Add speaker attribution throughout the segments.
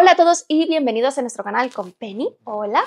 Speaker 1: Hola a todos y bienvenidos a nuestro canal con Penny. Hola.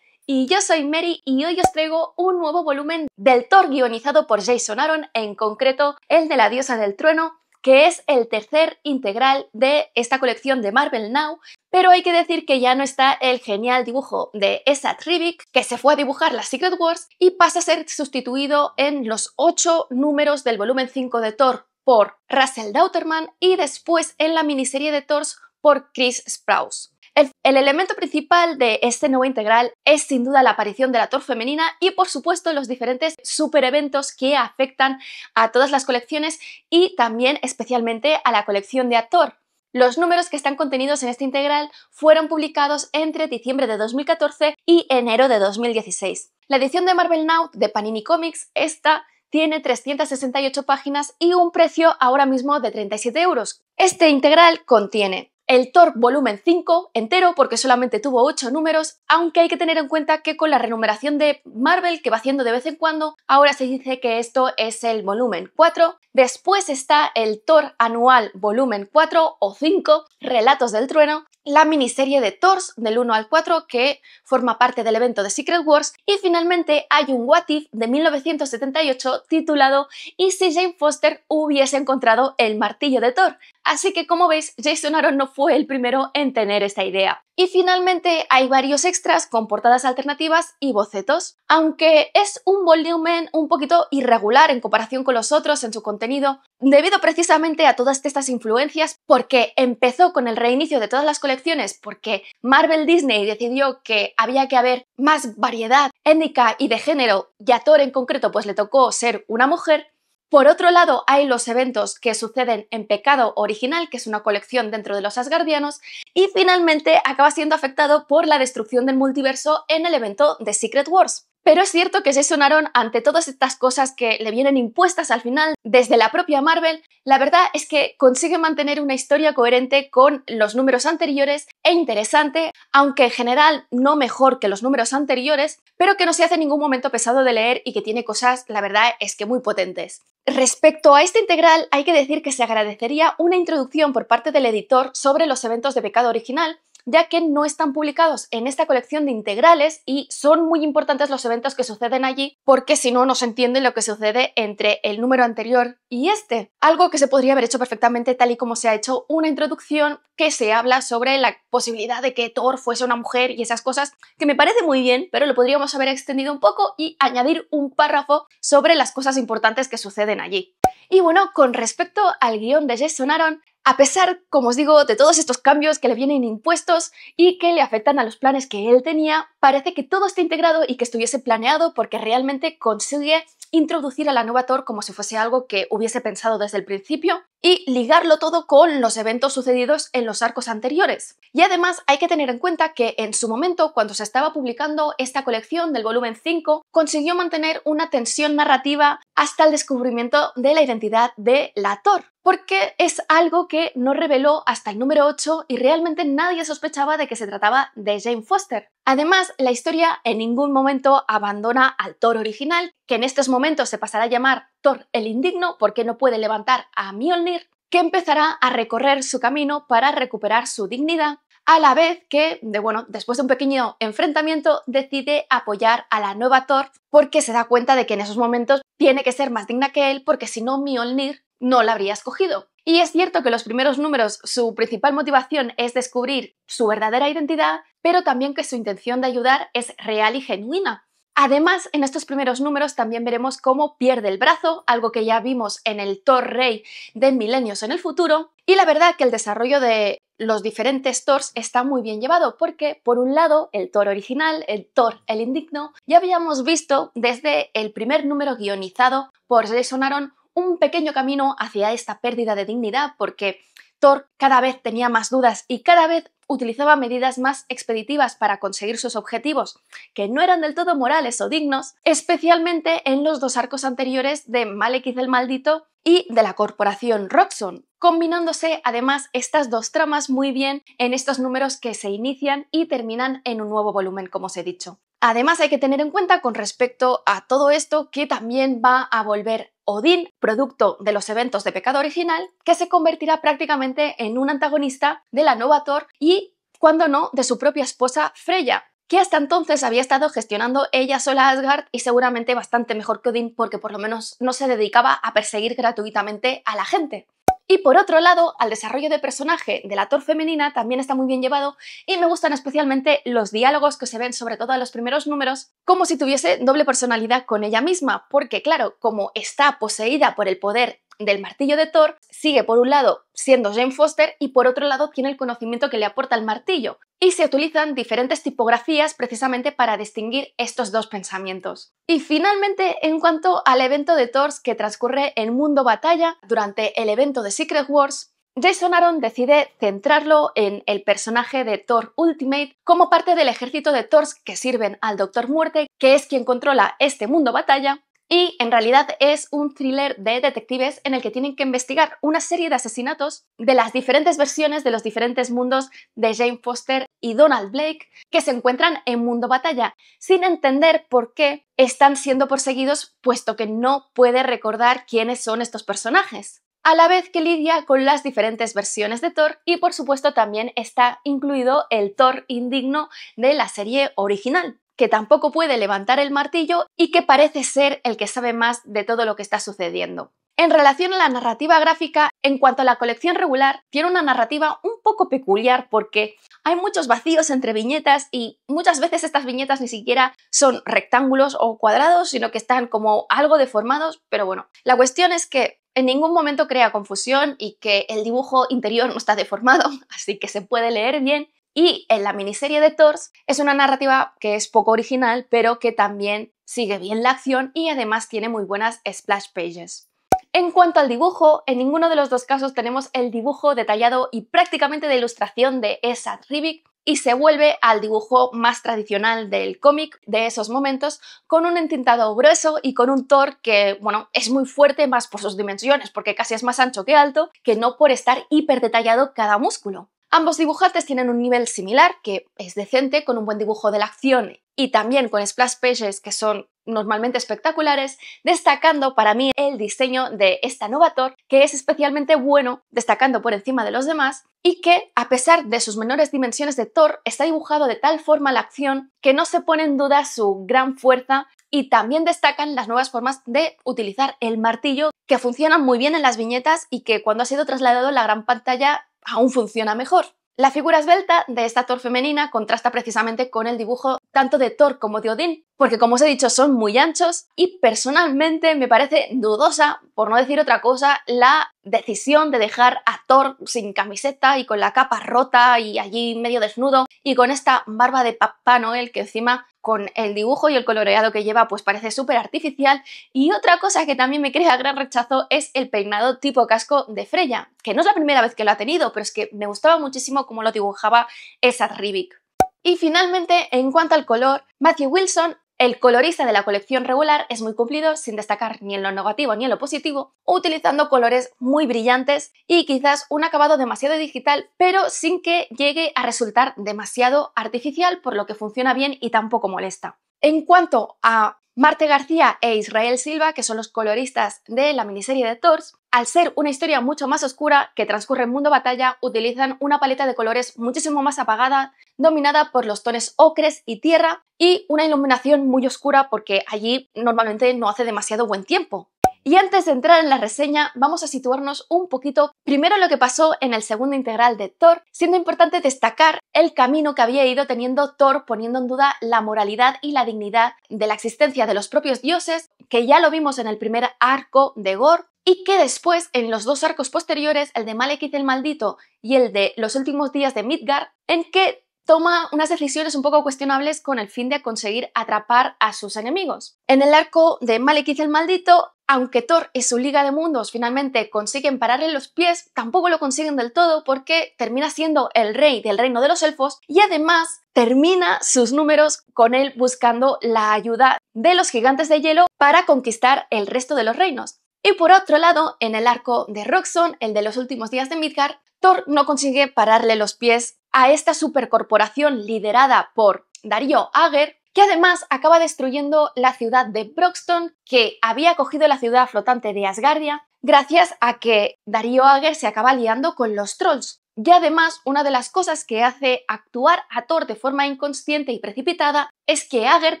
Speaker 1: Y yo soy Mary y hoy os traigo un nuevo volumen del Thor guionizado por Jason Aaron, en concreto el de la diosa del trueno, que es el tercer integral de esta colección de Marvel Now, pero hay que decir que ya no está el genial dibujo de Esa Tribic, que se fue a dibujar la Secret Wars y pasa a ser sustituido en los ocho números del volumen 5 de Thor por Russell Dauterman y después en la miniserie de Thor por Chris Sprouse. El, elemento principal de este nuevo integral es sin duda la aparición del actor femenina y por supuesto los diferentes super eventos que afectan a todas las colecciones y también especialmente a la colección de actor. Los números que están contenidos en este integral fueron publicados entre diciembre de 2014 y enero de 2016. La edición de Marvel Now de Panini Comics, esta tiene 368 páginas y un precio ahora mismo de 37 euros. Este integral contiene el Thor volumen 5 entero porque solamente tuvo 8 números, aunque hay que tener en cuenta que con la renumeración de Marvel que va haciendo de vez en cuando, ahora se dice que esto es el volumen 4. Después está el Thor anual volumen 4 o 5, Relatos del Trueno, la miniserie de Thors del 1 al 4 que forma parte del evento de Secret Wars y finalmente hay un What de 1978 titulado ¿Y si Jane Foster hubiese encontrado el martillo de Thor? Así que como veis, Jason Aaron no fue el primero en tener esta idea. Y finalmente hay varios extras con portadas alternativas y bocetos. Aunque es un volumen un poquito irregular en comparación con los otros en su contenido, debido precisamente a todas estas influencias, porque empezó con el reinicio de todas las colecciones, porque Marvel Disney decidió que había que haber más variedad étnica y de género, y a Thor en concreto pues le tocó ser una mujer, por otro lado, hay los eventos que suceden en Pecado Original, que es una colección dentro de los Asgardianos, y finalmente acaba siendo afectado por la destrucción del multiverso en el evento de Secret Wars. Pero es cierto que se sonaron ante todas estas cosas que le vienen impuestas al final desde la propia Marvel. La verdad es que consigue mantener una historia coherente con los números anteriores e interesante, aunque en general no mejor que los números anteriores, pero que no se hace en ningún momento pesado de leer y que tiene cosas, la verdad es que muy potentes. Respecto a esta integral, hay que decir que se agradecería una introducción por parte del editor sobre los eventos de pecado original ya que no están publicados en esta colección de integrales y son muy importantes los eventos que suceden allí porque si no, no se entiende lo que sucede entre el número anterior y este. Algo que se podría haber hecho perfectamente tal y como se ha hecho una introducción que se habla sobre la posibilidad de que Thor fuese una mujer y esas cosas, que me parece muy bien, pero lo podríamos haber extendido un poco y añadir un párrafo sobre las cosas importantes que suceden allí. Y bueno, con respecto al guión de Jason Aaron, a pesar, como os digo, de todos estos cambios que le vienen impuestos y que le afectan a los planes que él tenía, parece que todo está integrado y que estuviese planeado porque realmente consigue introducir a la nueva Thor como si fuese algo que hubiese pensado desde el principio y ligarlo todo con los eventos sucedidos en los arcos anteriores. Y además hay que tener en cuenta que en su momento, cuando se estaba publicando esta colección del volumen 5, consiguió mantener una tensión narrativa hasta el descubrimiento de la identidad de la Thor porque es algo que no reveló hasta el número 8 y realmente nadie sospechaba de que se trataba de Jane Foster. Además, la historia en ningún momento abandona al Thor original, que en estos momentos se pasará a llamar Thor el Indigno porque no puede levantar a Mjolnir, que empezará a recorrer su camino para recuperar su dignidad, a la vez que, de, bueno, después de un pequeño enfrentamiento, decide apoyar a la nueva Thor porque se da cuenta de que en esos momentos tiene que ser más digna que él porque si no Mjolnir no la habría escogido. Y es cierto que los primeros números su principal motivación es descubrir su verdadera identidad, pero también que su intención de ayudar es real y genuina. Además, en estos primeros números también veremos cómo pierde el brazo, algo que ya vimos en el Thor Rey de Milenios en el futuro, y la verdad que el desarrollo de los diferentes Thors está muy bien llevado, porque por un lado, el Thor original, el Thor el indigno, ya habíamos visto desde el primer número guionizado por Jason Aaron un pequeño camino hacia esta pérdida de dignidad porque Thor cada vez tenía más dudas y cada vez utilizaba medidas más expeditivas para conseguir sus objetivos, que no eran del todo morales o dignos, especialmente en los dos arcos anteriores de Malekith el Maldito y de la corporación Roxxon, combinándose además estas dos tramas muy bien en estos números que se inician y terminan en un nuevo volumen, como os he dicho. Además hay que tener en cuenta con respecto a todo esto que también va a volver Odín, producto de los eventos de pecado original, que se convertirá prácticamente en un antagonista de la nueva Thor y, cuando no, de su propia esposa Freya, que hasta entonces había estado gestionando ella sola Asgard y seguramente bastante mejor que Odín porque por lo menos no se dedicaba a perseguir gratuitamente a la gente. Y por otro lado, al desarrollo de personaje de la Tor femenina también está muy bien llevado y me gustan especialmente los diálogos que se ven sobre todo en los primeros números, como si tuviese doble personalidad con ella misma, porque claro, como está poseída por el poder del martillo de Thor sigue por un lado siendo Jane Foster y por otro lado tiene el conocimiento que le aporta el martillo. Y se utilizan diferentes tipografías precisamente para distinguir estos dos pensamientos. Y finalmente, en cuanto al evento de Thor que transcurre en Mundo Batalla durante el evento de Secret Wars, Jason Aaron decide centrarlo en el personaje de Thor Ultimate como parte del ejército de Thor que sirven al Doctor Muerte, que es quien controla este mundo batalla, y en realidad es un thriller de detectives en el que tienen que investigar una serie de asesinatos de las diferentes versiones de los diferentes mundos de Jane Foster y Donald Blake que se encuentran en Mundo Batalla, sin entender por qué están siendo perseguidos puesto que no puede recordar quiénes son estos personajes a la vez que lidia con las diferentes versiones de Thor y por supuesto también está incluido el Thor indigno de la serie original que tampoco puede levantar el martillo y que parece ser el que sabe más de todo lo que está sucediendo. En relación a la narrativa gráfica, en cuanto a la colección regular, tiene una narrativa un poco peculiar porque hay muchos vacíos entre viñetas y muchas veces estas viñetas ni siquiera son rectángulos o cuadrados, sino que están como algo deformados, pero bueno, la cuestión es que en ningún momento crea confusión y que el dibujo interior no está deformado, así que se puede leer bien y en la miniserie de Thors es una narrativa que es poco original, pero que también sigue bien la acción y además tiene muy buenas splash pages. En cuanto al dibujo, en ninguno de los dos casos tenemos el dibujo detallado y prácticamente de ilustración de Esa Rivik y se vuelve al dibujo más tradicional del cómic de esos momentos, con un entintado grueso y con un Thor que, bueno, es muy fuerte más por sus dimensiones, porque casi es más ancho que alto, que no por estar hiper detallado cada músculo. Ambos dibujantes tienen un nivel similar, que es decente, con un buen dibujo de la acción y también con splash pages que son normalmente espectaculares, destacando para mí el diseño de esta Novator, que es especialmente bueno, destacando por encima de los demás, y que, a pesar de sus menores dimensiones de Thor, está dibujado de tal forma la acción que no se pone en duda su gran fuerza y también destacan las nuevas formas de utilizar el martillo, que funcionan muy bien en las viñetas y que cuando ha sido trasladado a la gran pantalla aún funciona mejor. La figura esbelta de esta torre femenina contrasta precisamente con el dibujo tanto de Thor como de Odín, porque como os he dicho son muy anchos y personalmente me parece dudosa, por no decir otra cosa, la decisión de dejar a Thor sin camiseta y con la capa rota y allí medio desnudo y con esta barba de Papá Noel que encima con el dibujo y el coloreado que lleva pues parece súper artificial y otra cosa que también me crea gran rechazo es el peinado tipo casco de Freya, que no es la primera vez que lo ha tenido, pero es que me gustaba muchísimo cómo lo dibujaba esa Rivik. Y finalmente, en cuanto al color, Matthew Wilson, el colorista de la colección regular, es muy cumplido, sin destacar ni en lo negativo ni en lo positivo, utilizando colores muy brillantes y quizás un acabado demasiado digital, pero sin que llegue a resultar demasiado artificial, por lo que funciona bien y tampoco molesta. En cuanto a Marte García e Israel Silva, que son los coloristas de la miniserie de Thor, al ser una historia mucho más oscura que transcurre en mundo batalla, utilizan una paleta de colores muchísimo más apagada, dominada por los tones ocres y tierra, y una iluminación muy oscura porque allí normalmente no hace demasiado buen tiempo. Y antes de entrar en la reseña, vamos a situarnos un poquito primero en lo que pasó en el segundo integral de Thor, siendo importante destacar el camino que había ido teniendo Thor poniendo en duda la moralidad y la dignidad de la existencia de los propios dioses, que ya lo vimos en el primer arco de Gore, y que después en los dos arcos posteriores, el de Malekith el Maldito y el de Los últimos días de Midgard, en que toma unas decisiones un poco cuestionables con el fin de conseguir atrapar a sus enemigos. En el arco de Malekith el Maldito, aunque Thor y su Liga de Mundos finalmente consiguen pararle los pies, tampoco lo consiguen del todo porque termina siendo el rey del reino de los elfos y además termina sus números con él buscando la ayuda de los gigantes de hielo para conquistar el resto de los reinos. Y por otro lado, en el arco de Roxon, el de los últimos días de Midgard, Thor no consigue pararle los pies a esta supercorporación liderada por Darío Ager, que además acaba destruyendo la ciudad de Broxton, que había cogido la ciudad flotante de Asgardia, gracias a que Darío Ager se acaba liando con los trolls. Y además, una de las cosas que hace actuar a Thor de forma inconsciente y precipitada es que Ager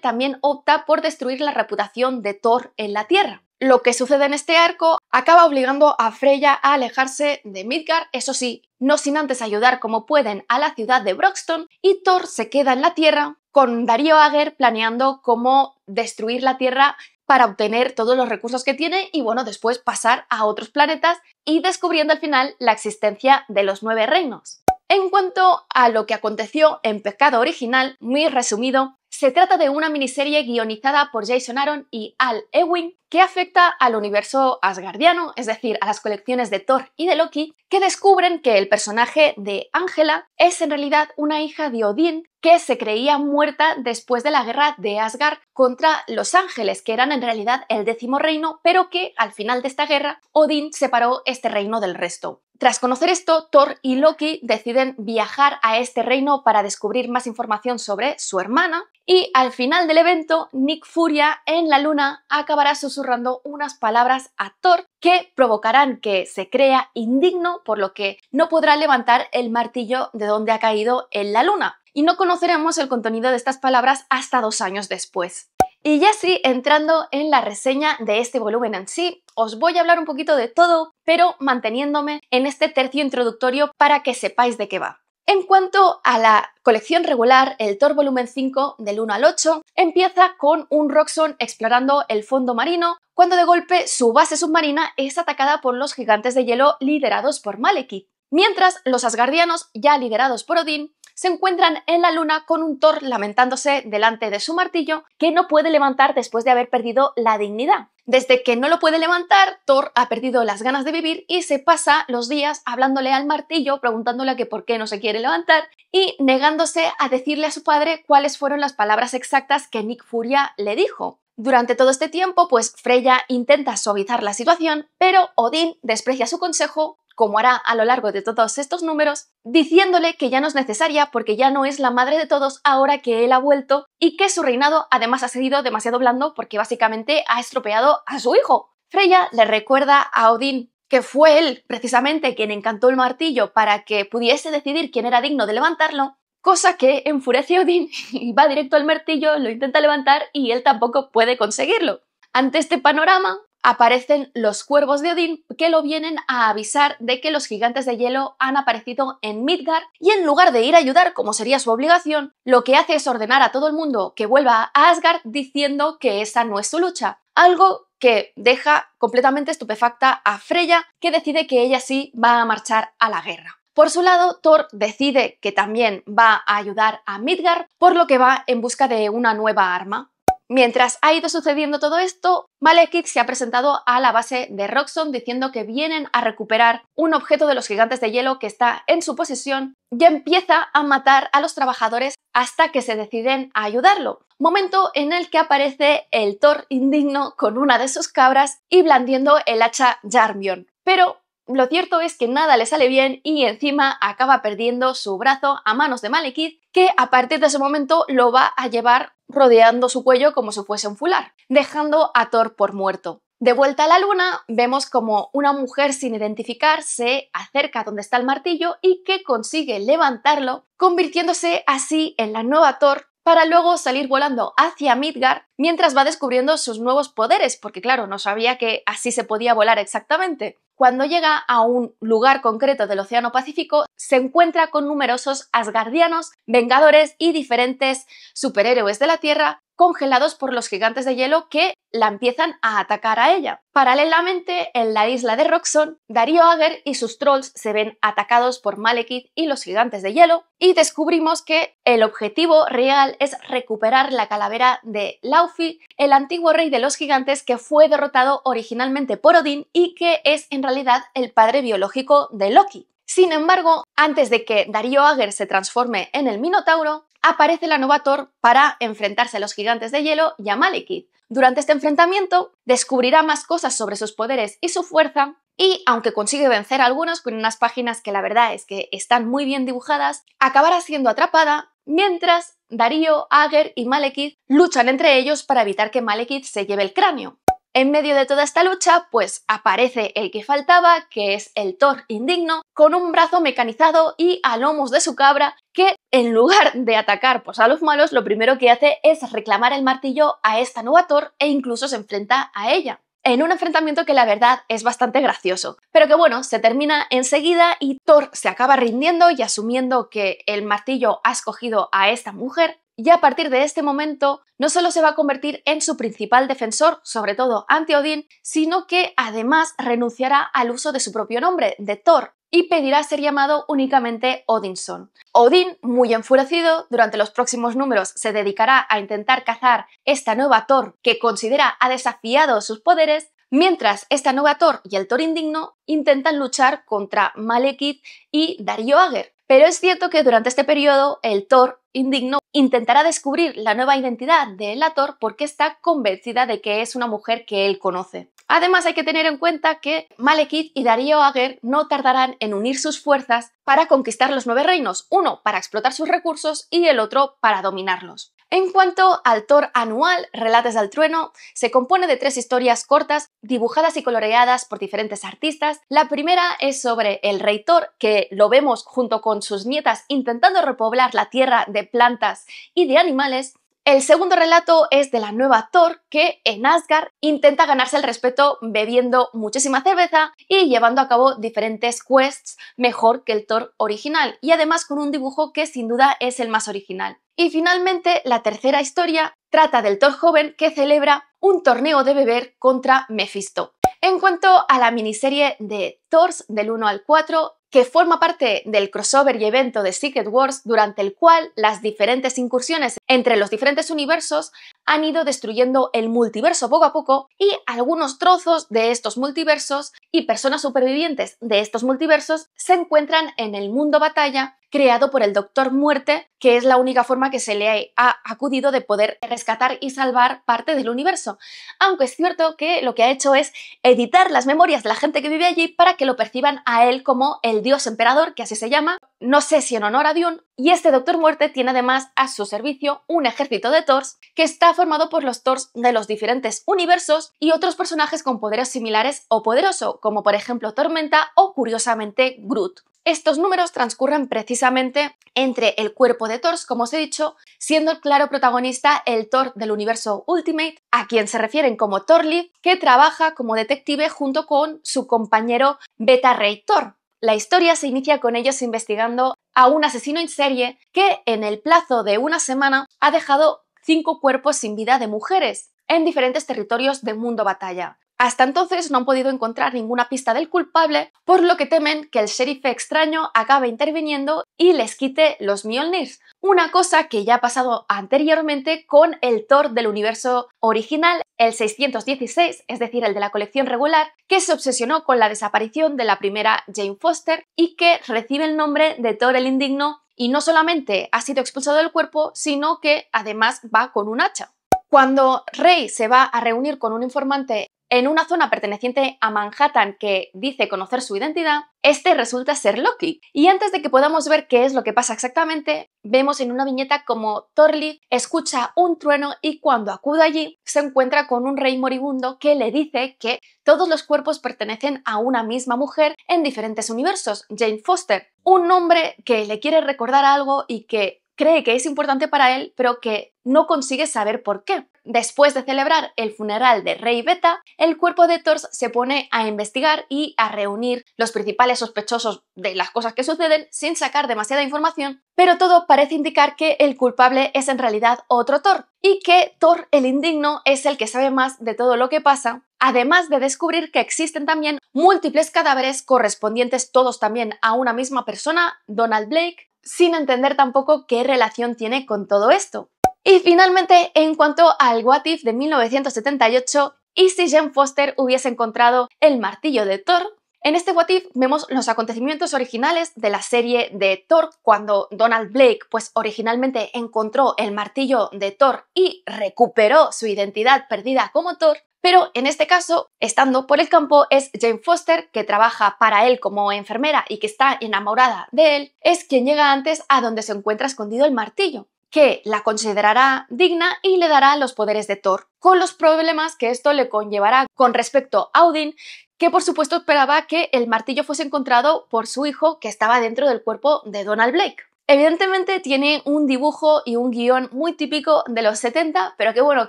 Speaker 1: también opta por destruir la reputación de Thor en la Tierra. Lo que sucede en este arco acaba obligando a Freya a alejarse de Midgard, eso sí, no sin antes ayudar como pueden a la ciudad de Broxton, y Thor se queda en la Tierra con Darío Ager planeando cómo destruir la Tierra para obtener todos los recursos que tiene y bueno, después pasar a otros planetas y descubriendo al final la existencia de los nueve reinos. En cuanto a lo que aconteció en Pecado Original, muy resumido, se trata de una miniserie guionizada por Jason Aaron y Al Ewing que afecta al universo asgardiano, es decir, a las colecciones de Thor y de Loki, que descubren que el personaje de Ángela es en realidad una hija de Odín que se creía muerta después de la guerra de Asgard contra los ángeles, que eran en realidad el décimo reino, pero que al final de esta guerra Odín separó este reino del resto. Tras conocer esto, Thor y Loki deciden viajar a este reino para descubrir más información sobre su hermana y al final del evento, Nick Furia en la luna acabará susurrando unas palabras a Thor que provocarán que se crea indigno por lo que no podrá levantar el martillo de donde ha caído en la luna. Y no conoceremos el contenido de estas palabras hasta dos años después. Y ya sí, entrando en la reseña de este volumen en sí, os voy a hablar un poquito de todo, pero manteniéndome en este tercio introductorio para que sepáis de qué va. En cuanto a la colección regular, el Thor volumen 5 del 1 al 8 empieza con un Roxxon explorando el fondo marino, cuando de golpe su base submarina es atacada por los gigantes de hielo liderados por Malekith, mientras los asgardianos, ya liderados por Odín, se encuentran en la luna con un Thor lamentándose delante de su martillo que no puede levantar después de haber perdido la dignidad. Desde que no lo puede levantar, Thor ha perdido las ganas de vivir y se pasa los días hablándole al martillo, preguntándole que por qué no se quiere levantar y negándose a decirle a su padre cuáles fueron las palabras exactas que Nick Furia le dijo. Durante todo este tiempo, pues Freya intenta suavizar la situación, pero Odín desprecia su consejo como hará a lo largo de todos estos números, diciéndole que ya no es necesaria porque ya no es la madre de todos ahora que él ha vuelto y que su reinado además ha sido demasiado blando porque básicamente ha estropeado a su hijo. Freya le recuerda a Odín que fue él precisamente quien encantó el martillo para que pudiese decidir quién era digno de levantarlo, cosa que enfurece a Odín y va directo al martillo, lo intenta levantar y él tampoco puede conseguirlo. Ante este panorama, aparecen los cuervos de Odín que lo vienen a avisar de que los gigantes de hielo han aparecido en Midgard y en lugar de ir a ayudar como sería su obligación, lo que hace es ordenar a todo el mundo que vuelva a Asgard diciendo que esa no es su lucha, algo que deja completamente estupefacta a Freya que decide que ella sí va a marchar a la guerra. Por su lado, Thor decide que también va a ayudar a Midgard, por lo que va en busca de una nueva arma, Mientras ha ido sucediendo todo esto, Malekith se ha presentado a la base de Roxxon diciendo que vienen a recuperar un objeto de los gigantes de hielo que está en su posesión y empieza a matar a los trabajadores hasta que se deciden a ayudarlo. Momento en el que aparece el Thor indigno con una de sus cabras y blandiendo el hacha Jarmion. Pero lo cierto es que nada le sale bien y encima acaba perdiendo su brazo a manos de Malekith, que a partir de ese momento lo va a llevar rodeando su cuello como si fuese un fular, dejando a Thor por muerto. De vuelta a la luna, vemos como una mujer sin identificar se acerca a donde está el martillo y que consigue levantarlo, convirtiéndose así en la nueva Thor para luego salir volando hacia Midgard mientras va descubriendo sus nuevos poderes, porque claro, no sabía que así se podía volar exactamente. Cuando llega a un lugar concreto del Océano Pacífico, se encuentra con numerosos asgardianos, vengadores y diferentes superhéroes de la Tierra congelados por los gigantes de hielo que la empiezan a atacar a ella. Paralelamente, en la isla de Roxon, Darío Ager y sus trolls se ven atacados por Malekith y los gigantes de hielo y descubrimos que el objetivo real es recuperar la calavera de Lauf el antiguo rey de los gigantes que fue derrotado originalmente por Odín y que es en realidad el padre biológico de Loki. Sin embargo, antes de que Darío Ager se transforme en el Minotauro, aparece la Novator para enfrentarse a los gigantes de hielo y a Malekith. Durante este enfrentamiento descubrirá más cosas sobre sus poderes y su fuerza, y aunque consigue vencer a algunos con unas páginas que la verdad es que están muy bien dibujadas, acabará siendo atrapada mientras Darío, Ager y Malekith luchan entre ellos para evitar que Malekith se lleve el cráneo. En medio de toda esta lucha, pues aparece el que faltaba, que es el Thor indigno, con un brazo mecanizado y a lomos de su cabra, que en lugar de atacar pues, a los malos, lo primero que hace es reclamar el martillo a esta nueva Thor e incluso se enfrenta a ella en un enfrentamiento que la verdad es bastante gracioso. Pero que bueno, se termina enseguida y Thor se acaba rindiendo y asumiendo que el martillo ha escogido a esta mujer. Y a partir de este momento, no solo se va a convertir en su principal defensor, sobre todo ante Odín, sino que además renunciará al uso de su propio nombre, de Thor, y pedirá ser llamado únicamente Odinson. Odin, muy enfurecido, durante los próximos números se dedicará a intentar cazar esta nueva Thor que considera ha desafiado sus poderes, mientras esta nueva Thor y el Thor indigno intentan luchar contra Malekith y Dario Ager. Pero es cierto que durante este periodo el Thor indigno, intentará descubrir la nueva identidad de Elator porque está convencida de que es una mujer que él conoce. Además hay que tener en cuenta que Malekith y Darío Ager no tardarán en unir sus fuerzas para conquistar los nueve reinos, uno para explotar sus recursos y el otro para dominarlos. En cuanto al Thor anual, Relates al Trueno, se compone de tres historias cortas dibujadas y coloreadas por diferentes artistas. La primera es sobre el rey Thor, que lo vemos junto con sus nietas intentando repoblar la tierra de plantas y de animales, el segundo relato es de la nueva Thor que en Asgard intenta ganarse el respeto bebiendo muchísima cerveza y llevando a cabo diferentes quests mejor que el Thor original y además con un dibujo que sin duda es el más original. Y finalmente la tercera historia trata del Thor joven que celebra un torneo de beber contra Mephisto. En cuanto a la miniserie de Thors del 1 al 4, que forma parte del crossover y evento de Secret Wars, durante el cual las diferentes incursiones entre los diferentes universos han ido destruyendo el multiverso poco a poco y algunos trozos de estos multiversos y personas supervivientes de estos multiversos se encuentran en el mundo batalla creado por el Doctor Muerte, que es la única forma que se le ha acudido de poder rescatar y salvar parte del universo. Aunque es cierto que lo que ha hecho es editar las memorias de la gente que vive allí para que lo perciban a él como el dios emperador, que así se llama, no sé si en honor a Dion. y este Doctor Muerte tiene además a su servicio un ejército de Thors que está formado por los Thors de los diferentes universos y otros personajes con poderes similares o poderoso, como por ejemplo Tormenta o curiosamente Groot. Estos números transcurren precisamente entre el cuerpo de Thor, como os he dicho, siendo el claro protagonista el Thor del universo Ultimate, a quien se refieren como Thorly, que trabaja como detective junto con su compañero Beta Ray Thor. La historia se inicia con ellos investigando a un asesino en serie que en el plazo de una semana ha dejado cinco cuerpos sin vida de mujeres en diferentes territorios del mundo batalla. Hasta entonces no han podido encontrar ninguna pista del culpable, por lo que temen que el sheriff extraño acabe interviniendo y les quite los Mjolnirs, una cosa que ya ha pasado anteriormente con el Thor del universo original, el 616, es decir, el de la colección regular, que se obsesionó con la desaparición de la primera Jane Foster y que recibe el nombre de Thor el Indigno y no solamente ha sido expulsado del cuerpo, sino que además va con un hacha. Cuando Rey se va a reunir con un informante en una zona perteneciente a Manhattan que dice conocer su identidad, este resulta ser Loki. Y antes de que podamos ver qué es lo que pasa exactamente, vemos en una viñeta como Thorley escucha un trueno y cuando acude allí se encuentra con un rey moribundo que le dice que todos los cuerpos pertenecen a una misma mujer en diferentes universos, Jane Foster, un hombre que le quiere recordar algo y que cree que es importante para él, pero que no consigue saber por qué después de celebrar el funeral de Rey Beta, el cuerpo de Thors se pone a investigar y a reunir los principales sospechosos de las cosas que suceden sin sacar demasiada información, pero todo parece indicar que el culpable es en realidad otro Thor y que Thor el indigno es el que sabe más de todo lo que pasa, además de descubrir que existen también múltiples cadáveres correspondientes todos también a una misma persona, Donald Blake, sin entender tampoco qué relación tiene con todo esto. Y finalmente, en cuanto al What If de 1978, ¿y si Jane Foster hubiese encontrado el martillo de Thor? En este What If vemos los acontecimientos originales de la serie de Thor, cuando Donald Blake pues originalmente encontró el martillo de Thor y recuperó su identidad perdida como Thor, pero en este caso, estando por el campo, es Jane Foster, que trabaja para él como enfermera y que está enamorada de él, es quien llega antes a donde se encuentra escondido el martillo que la considerará digna y le dará los poderes de Thor, con los problemas que esto le conllevará con respecto a Odin, que por supuesto esperaba que el martillo fuese encontrado por su hijo que estaba dentro del cuerpo de Donald Blake. Evidentemente tiene un dibujo y un guión muy típico de los 70, pero qué bueno,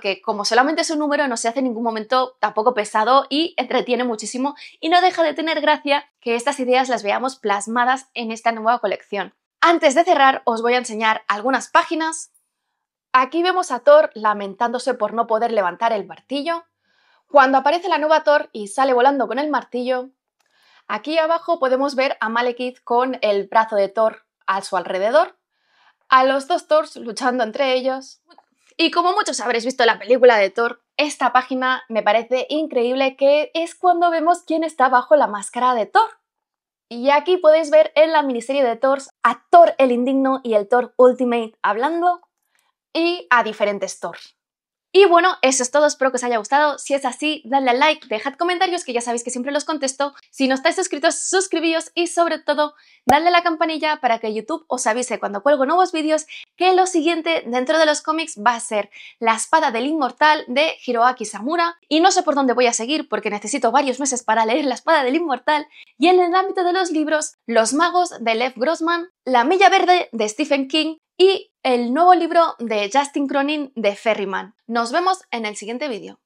Speaker 1: que como solamente es un número no se hace en ningún momento tampoco pesado y entretiene muchísimo y no deja de tener gracia que estas ideas las veamos plasmadas en esta nueva colección. Antes de cerrar, os voy a enseñar algunas páginas. Aquí vemos a Thor lamentándose por no poder levantar el martillo. Cuando aparece la nueva Thor y sale volando con el martillo. Aquí abajo podemos ver a Malekith con el brazo de Thor a su alrededor. A los dos Thors luchando entre ellos. Y como muchos habréis visto la película de Thor, esta página me parece increíble que es cuando vemos quién está bajo la máscara de Thor. Y aquí podéis ver en la miniserie de Thor a Thor el Indigno y el Thor Ultimate hablando y a diferentes Thor. Y bueno, eso es todo, espero que os haya gustado. Si es así, dadle a like, dejad comentarios que ya sabéis que siempre los contesto. Si no estáis suscritos, suscribíos y sobre todo, dadle a la campanilla para que YouTube os avise cuando cuelgo nuevos vídeos que lo siguiente dentro de los cómics va a ser La espada del inmortal de Hiroaki Samura. Y no sé por dónde voy a seguir porque necesito varios meses para leer La espada del inmortal. Y en el ámbito de los libros, Los magos de Lev Grossman, La milla verde de Stephen King, y el nuevo libro de Justin Cronin de Ferryman. Nos vemos en el siguiente vídeo.